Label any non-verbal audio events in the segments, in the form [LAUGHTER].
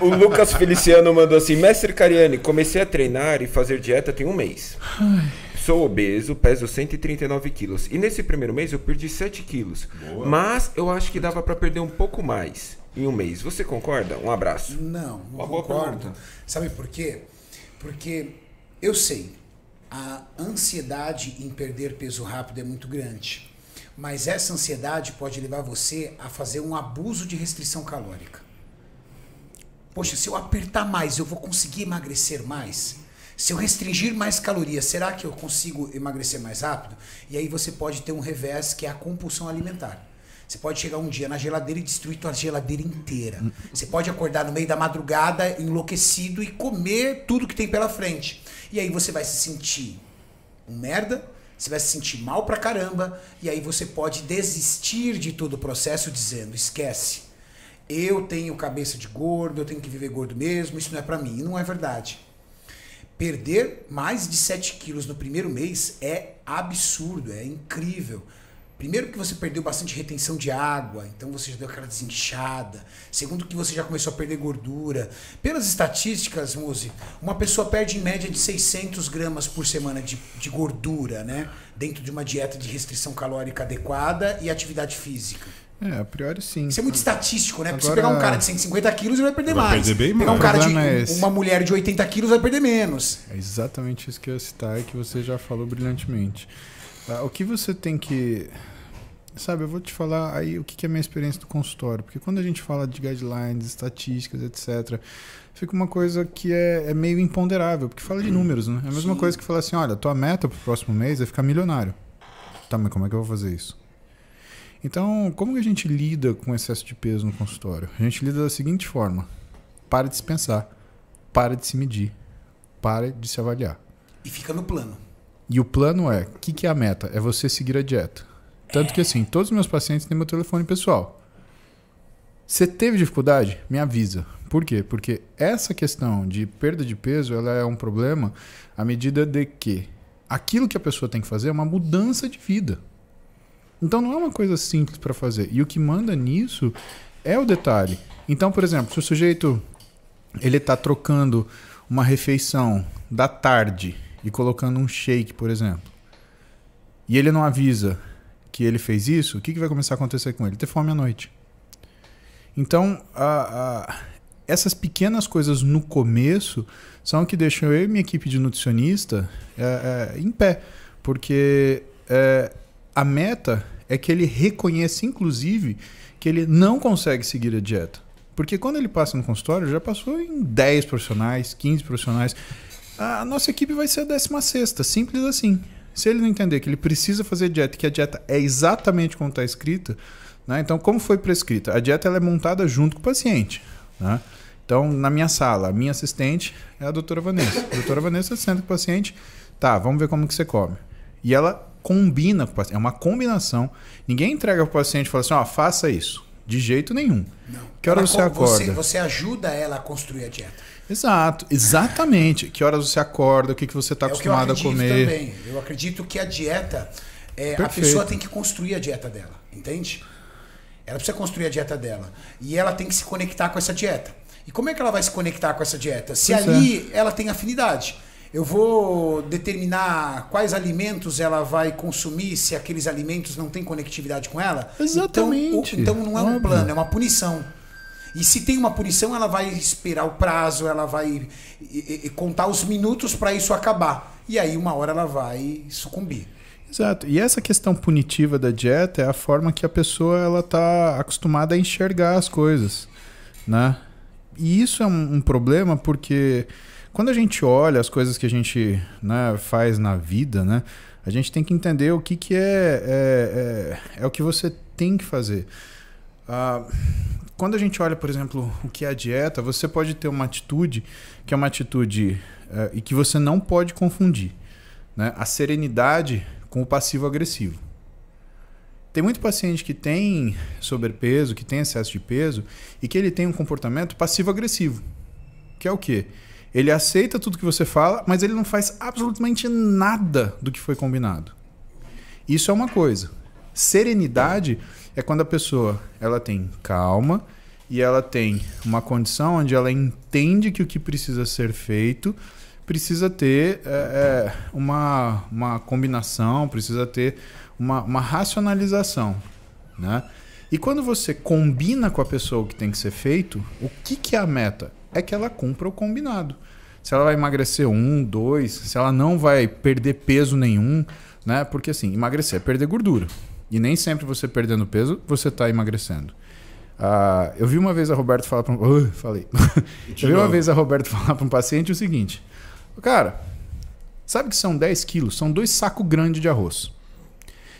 o Lucas Feliciano mandou assim: Mestre Cariani, comecei a treinar e fazer dieta tem um mês. Sou obeso, peso 139 quilos. E nesse primeiro mês eu perdi 7 quilos. Boa. Mas eu acho que dava para perder um pouco mais em um mês. Você concorda? Um abraço. Não, não Uma concordo. Sabe por quê? Porque eu sei, a ansiedade em perder peso rápido é muito grande. Mas essa ansiedade pode levar você a fazer um abuso de restrição calórica. Poxa, se eu apertar mais, eu vou conseguir emagrecer mais? Se eu restringir mais calorias, será que eu consigo emagrecer mais rápido? E aí você pode ter um revés que é a compulsão alimentar. Você pode chegar um dia na geladeira e destruir tua geladeira inteira. Você pode acordar no meio da madrugada, enlouquecido e comer tudo que tem pela frente. E aí você vai se sentir um merda, você vai se sentir mal pra caramba, e aí você pode desistir de todo o processo dizendo: esquece, eu tenho cabeça de gordo, eu tenho que viver gordo mesmo, isso não é para mim. E não é verdade. Perder mais de 7 quilos no primeiro mês é absurdo, é incrível. Primeiro que você perdeu bastante retenção de água, então você já deu aquela desinchada. Segundo que você já começou a perder gordura. Pelas estatísticas, Muzi, uma pessoa perde em média de 600 gramas por semana de, de gordura, né? Dentro de uma dieta de restrição calórica adequada e atividade física. É, a priori sim. Isso é muito estatístico, né? Agora... Porque se pegar um cara de 150 quilos, ele vai perder vai mais. Perder bem pegar mais. um cara de é uma mulher de 80 quilos vai perder menos. É exatamente isso que eu ia citar e que você já falou brilhantemente. Ah, o que você tem que. Sabe, eu vou te falar aí o que é a minha experiência do consultório. Porque quando a gente fala de guidelines, estatísticas, etc., fica uma coisa que é, é meio imponderável, porque fala de números, né? É a mesma sim. coisa que falar assim: olha, tua meta pro próximo mês é ficar milionário. Tá, mas como é que eu vou fazer isso? Então, como que a gente lida com excesso de peso no consultório? A gente lida da seguinte forma: para de se pensar, para de se medir, para de se avaliar. E fica no plano. E o plano é: o que, que é a meta? É você seguir a dieta. Tanto é. que, assim, todos os meus pacientes têm meu telefone pessoal. Você teve dificuldade? Me avisa. Por quê? Porque essa questão de perda de peso ela é um problema à medida de que aquilo que a pessoa tem que fazer é uma mudança de vida. Então não é uma coisa simples para fazer. E o que manda nisso é o detalhe. Então, por exemplo, se o sujeito ele está trocando uma refeição da tarde e colocando um shake, por exemplo, e ele não avisa que ele fez isso, o que, que vai começar a acontecer com ele? Ter fome à noite. Então, a, a, essas pequenas coisas no começo são o que deixam eu e minha equipe de nutricionista é, é, em pé, porque é, a meta é que ele reconheça, inclusive, que ele não consegue seguir a dieta. Porque quando ele passa no consultório, já passou em 10 profissionais, 15 profissionais. A nossa equipe vai ser a 16, simples assim. Se ele não entender que ele precisa fazer dieta, que a dieta é exatamente como está escrita, né? então, como foi prescrita? A dieta ela é montada junto com o paciente. Né? Então, na minha sala, a minha assistente é a doutora Vanessa. A doutora Vanessa senta com o paciente, tá, vamos ver como que você come. E ela combina com o paciente, é uma combinação. Ninguém entrega para o paciente e fala assim, ó, faça isso. De jeito nenhum. Não. Que hora você acorda? Você, você ajuda ela a construir a dieta. Exato, exatamente. Que horas você acorda, o que, que você está é acostumado a comer. Também. Eu acredito que a dieta, é, a pessoa tem que construir a dieta dela, entende? Ela precisa construir a dieta dela. E ela tem que se conectar com essa dieta. E como é que ela vai se conectar com essa dieta? Se pois é. ali é. ela tem afinidade eu vou determinar quais alimentos ela vai consumir se aqueles alimentos não têm conectividade com ela. Exatamente. Então, o, então não é um plano, é uma punição. E se tem uma punição, ela vai esperar o prazo, ela vai e, e, contar os minutos para isso acabar. E aí, uma hora, ela vai sucumbir. Exato. E essa questão punitiva da dieta é a forma que a pessoa ela está acostumada a enxergar as coisas, né? E isso é um, um problema porque quando a gente olha as coisas que a gente né, faz na vida, né, a gente tem que entender o que, que é, é, é, é o que você tem que fazer. Ah, quando a gente olha, por exemplo, o que é a dieta, você pode ter uma atitude que é uma atitude é, e que você não pode confundir né, a serenidade com o passivo-agressivo. Tem muito paciente que tem sobrepeso, que tem excesso de peso e que ele tem um comportamento passivo-agressivo, que é o quê? Ele aceita tudo que você fala, mas ele não faz absolutamente nada do que foi combinado. Isso é uma coisa. Serenidade é quando a pessoa ela tem calma e ela tem uma condição onde ela entende que o que precisa ser feito precisa ter é, é uma, uma combinação, precisa ter uma, uma racionalização. Né? E quando você combina com a pessoa o que tem que ser feito, o que, que é a meta? é que ela cumpra o combinado. Se ela vai emagrecer um, dois, se ela não vai perder peso nenhum, né? Porque assim, emagrecer é perder gordura. E nem sempre você perdendo peso, você está emagrecendo. Uh, eu vi uma vez a Roberto falar para um... Uh, falei. [LAUGHS] eu vi uma vez a Roberto [LAUGHS] falar para um paciente o seguinte. Cara, sabe que são 10 quilos? São dois sacos grandes de arroz.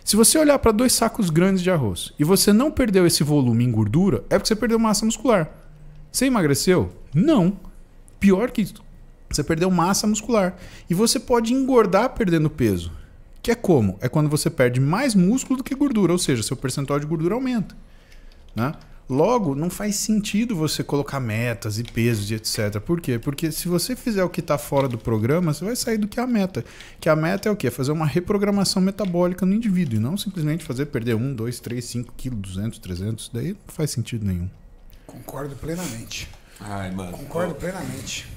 Se você olhar para dois sacos grandes de arroz e você não perdeu esse volume em gordura, é porque você perdeu massa muscular. Você emagreceu? Não. Pior que isso, você perdeu massa muscular. E você pode engordar perdendo peso. Que é como? É quando você perde mais músculo do que gordura, ou seja, seu percentual de gordura aumenta. Né? Logo, não faz sentido você colocar metas e pesos e etc. Por quê? Porque se você fizer o que está fora do programa, você vai sair do que é a meta. Que a meta é o quê? É fazer uma reprogramação metabólica no indivíduo e não simplesmente fazer perder 1, 2, 3, 5 quilos, 200, 300. Daí não faz sentido nenhum. Concordo plenamente. Ai, mano. Concordo plenamente.